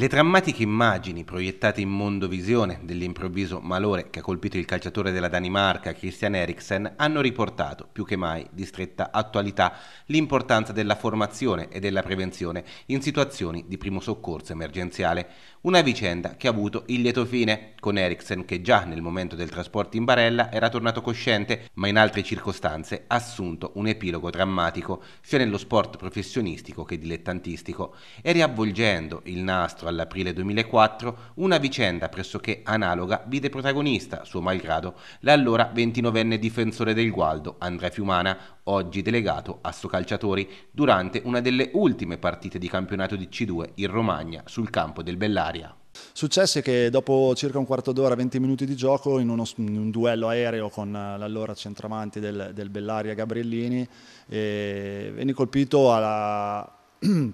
Le drammatiche immagini proiettate in mondovisione dell'improvviso malore che ha colpito il calciatore della Danimarca Christian Eriksen hanno riportato, più che mai di stretta attualità, l'importanza della formazione e della prevenzione in situazioni di primo soccorso emergenziale. Una vicenda che ha avuto il lieto fine, con Eriksen che già nel momento del trasporto in barella era tornato cosciente, ma in altre circostanze ha assunto un epilogo drammatico, sia nello sport professionistico che dilettantistico, e riavvolgendo il nastro all'aprile 2004, una vicenda pressoché analoga vide protagonista, suo malgrado, l'allora 29enne difensore del Gualdo, Andrea Fiumana, oggi delegato a Stocalciatori, durante una delle ultime partite di campionato di C2 in Romagna sul campo del Bellaria. Successe che dopo circa un quarto d'ora, 20 minuti di gioco, in, uno, in, un duello aereo con eh, l'allora centravanti del, del Bellaria Gabriellini, eh, venne colpito alla,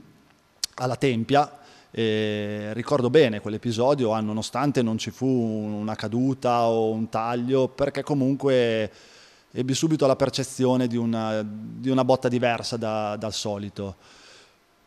alla tempia e ricordo bene quell'episodio, ah, nonostante non ci fu una caduta o un taglio, perché comunque ebbi subito la percezione di una, di una botta diversa da, dal solito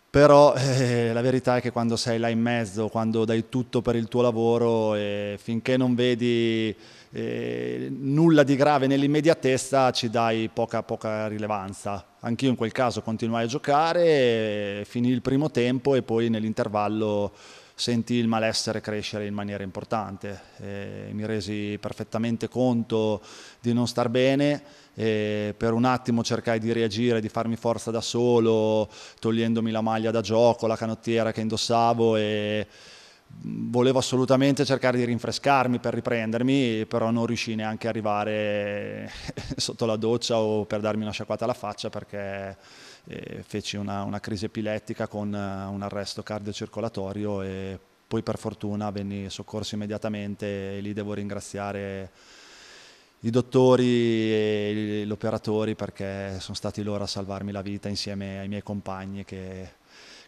però eh, la verità è che quando sei là in mezzo, quando dai tutto per il tuo lavoro, e eh, finché non vedi eh, nulla di grave nell'immediatezza ci dai poca, poca rilevanza. Anch'io in quel caso continuai a giocare, eh, finì il primo tempo e poi nell'intervallo sentì il malessere crescere in maniera importante. Eh, mi resi perfettamente conto di non star bene, eh, per un attimo cercai di reagire, di farmi forza da solo, togliendomi la maglia da gioco, la canottiera che indossavo e mm, volevo assolutamente cercare di rinfrescarmi per riprendermi, però non riuscii neanche a arrivare sotto la doccia o per darmi una sciacquata alla faccia perché eh, feci una, una, crisi epilettica con eh, un arresto cardiocircolatorio e poi per fortuna venni soccorso immediatamente e lì devo ringraziare i dottori e gli operatori perché sono stati loro a salvarmi la vita insieme ai miei compagni che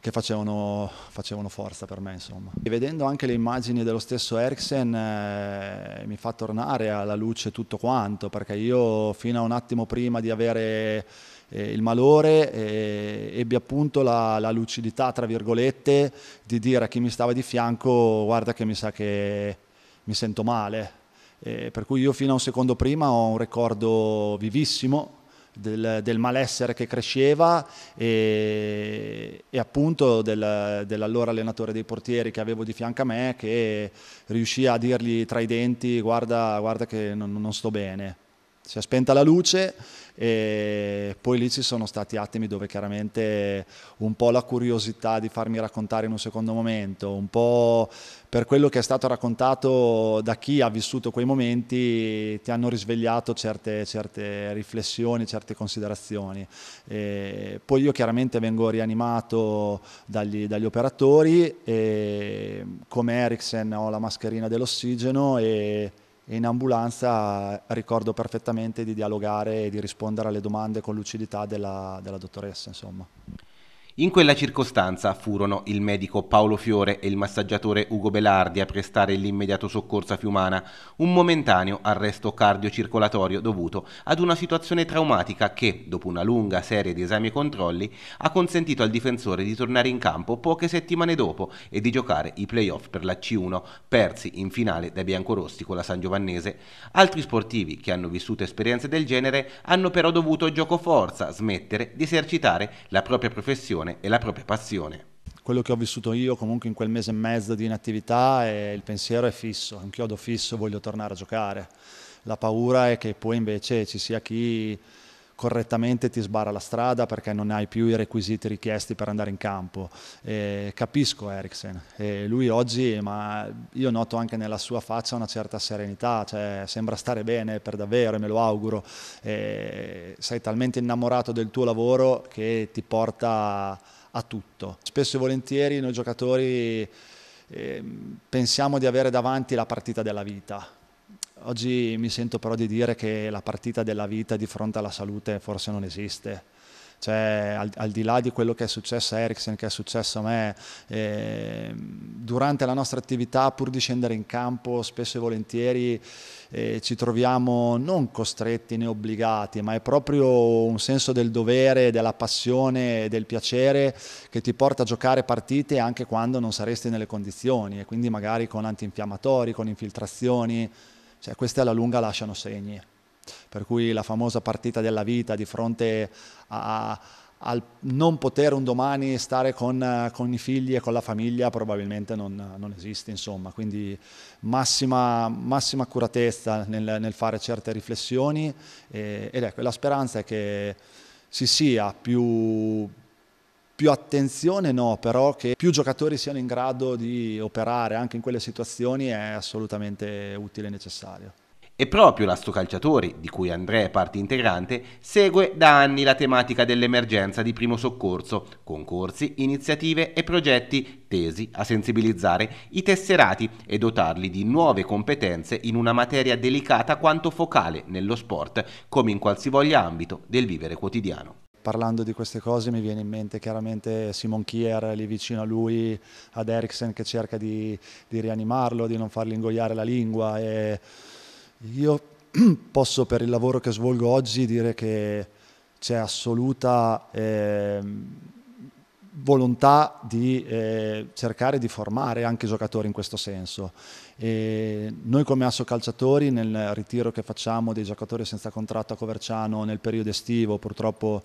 che facevano, facevano forza per me. Insomma. E vedendo anche le immagini dello stesso Eriksen eh, mi fa tornare alla luce tutto quanto, perché io fino a un attimo prima di avere eh, il malore eh, ebbi appunto la, la, lucidità, tra virgolette, di dire a chi mi stava di fianco guarda che mi sa che mi sento male. Eh, per cui io fino a un secondo prima ho un ricordo vivissimo del, del, malessere che cresceva e, e appunto del, dell'allora allenatore dei portieri che avevo di fianco a me che riuscì a dirgli tra i denti guarda, guarda che non, non sto bene si è spenta la luce e poi lì ci sono stati attimi dove chiaramente un po' la curiosità di farmi raccontare in un secondo momento, un po' per quello che è stato raccontato da chi ha vissuto quei momenti ti hanno risvegliato certe, certe riflessioni, certe considerazioni. E poi io chiaramente vengo rianimato dagli, dagli operatori e come Ericsson ho la mascherina dell'ossigeno e e in ambulanza ricordo perfettamente di dialogare e di rispondere alle domande con lucidità della, della dottoressa. Insomma. In quella circostanza furono il medico Paolo Fiore e il massaggiatore Ugo Belardi a prestare l'immediato soccorso a Fiumana, un momentaneo arresto cardiocircolatorio dovuto ad una situazione traumatica che, dopo una lunga serie di esami e controlli, ha consentito al difensore di tornare in campo poche settimane dopo e di giocare i playoff per la C1, persi in finale dai biancorossi con la San Giovannese. Altri sportivi che hanno vissuto esperienze del genere hanno però dovuto gioco forza smettere di esercitare la propria professione passione e la propria passione. Quello che ho vissuto io comunque in quel mese e mezzo di inattività è il pensiero è fisso, è un chiodo fisso, voglio tornare a giocare. La paura è che poi invece ci sia chi correttamente ti sbarra la strada perché non hai più i requisiti richiesti per andare in campo. E capisco Eriksen, e lui oggi, ma io noto anche nella sua faccia una certa serenità, cioè sembra stare bene per davvero e me lo auguro. E sei talmente innamorato del tuo lavoro che ti porta a tutto. Spesso e volentieri noi giocatori eh, pensiamo di avere davanti la partita della vita Oggi mi sento però di dire che la partita della vita di fronte alla salute forse non esiste. Cioè, al, al, di là di quello che è successo a Ericsson, che è successo a me, eh, durante la nostra attività, pur di scendere in campo, spesso e volentieri eh, ci troviamo non costretti né obbligati, ma è proprio un senso del dovere, della passione, del piacere che ti porta a giocare partite anche quando non saresti nelle condizioni e quindi magari con antinfiammatori, con infiltrazioni. Cioè, queste alla lunga lasciano segni. Per cui la famosa partita della vita di fronte a, a, al non poter un domani stare con, con, i figli e con la famiglia probabilmente non, non esiste, insomma. Quindi massima, massima accuratezza nel, nel, fare certe riflessioni e, ed ecco, la speranza è che si sia più più attenzione no, però che più giocatori siano in grado di operare anche in quelle situazioni è assolutamente utile e necessario. E proprio la Stocalciatori, di cui Andrea è parte integrante, segue da anni la tematica dell'emergenza di primo soccorso, con corsi, iniziative e progetti tesi a sensibilizzare i tesserati e dotarli di nuove competenze in una materia delicata quanto focale nello sport, come in qualsivoglia ambito del vivere quotidiano parlando di queste cose mi viene in mente chiaramente Simon Kier lì vicino a lui, ad Eriksen che cerca di, di rianimarlo, di non fargli ingoiare la lingua. E io posso per il lavoro che svolgo oggi dire che c'è assoluta... Eh, volontà di eh, cercare di formare anche i giocatori in questo senso. E noi come Asso Calciatori nel ritiro che facciamo dei giocatori senza contratto a Coverciano nel periodo estivo purtroppo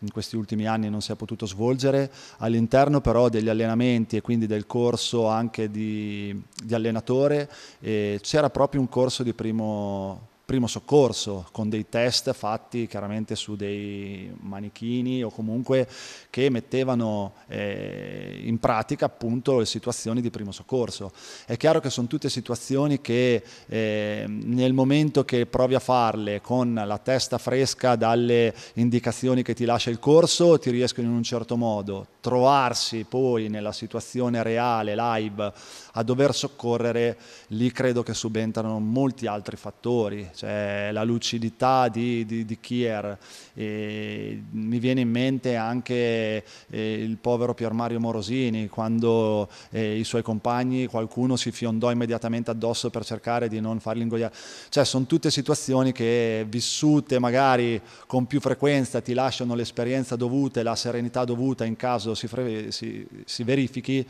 in questi ultimi anni non si è potuto svolgere, all'interno però degli allenamenti e quindi del corso anche di, di allenatore eh, c'era proprio un corso di primo primo soccorso con dei test fatti chiaramente su dei manichini o comunque che mettevano eh, in pratica appunto le situazioni di primo soccorso. È chiaro che sono tutte situazioni che eh, nel momento che provi a farle con la testa fresca dalle indicazioni che ti lascia il corso ti riescono in un certo modo, trovarsi poi nella situazione reale, live, a dover soccorrere, lì credo che subentrano molti altri fattori cioè la lucidità di, di, di Kier. E mi viene in mente anche eh, il povero Pier Mario Morosini, quando eh, i suoi compagni, qualcuno si fiondò immediatamente addosso per cercare di non farli ingoiare. Cioè, sono tutte situazioni che vissute magari con più frequenza ti lasciano l'esperienza dovuta e la serenità dovuta in caso si, si, si verifichi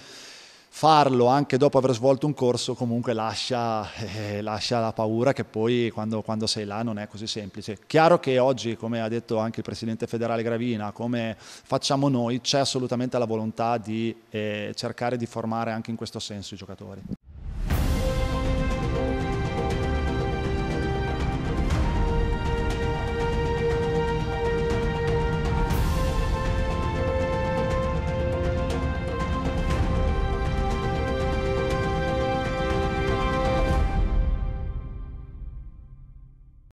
farlo anche dopo aver svolto un corso comunque lascia, eh, lascia la paura che poi quando, quando, sei là non è così semplice. Chiaro che oggi, come ha detto anche il Presidente federale Gravina, come facciamo noi, c'è assolutamente la volontà di eh, cercare di formare anche in questo senso i giocatori.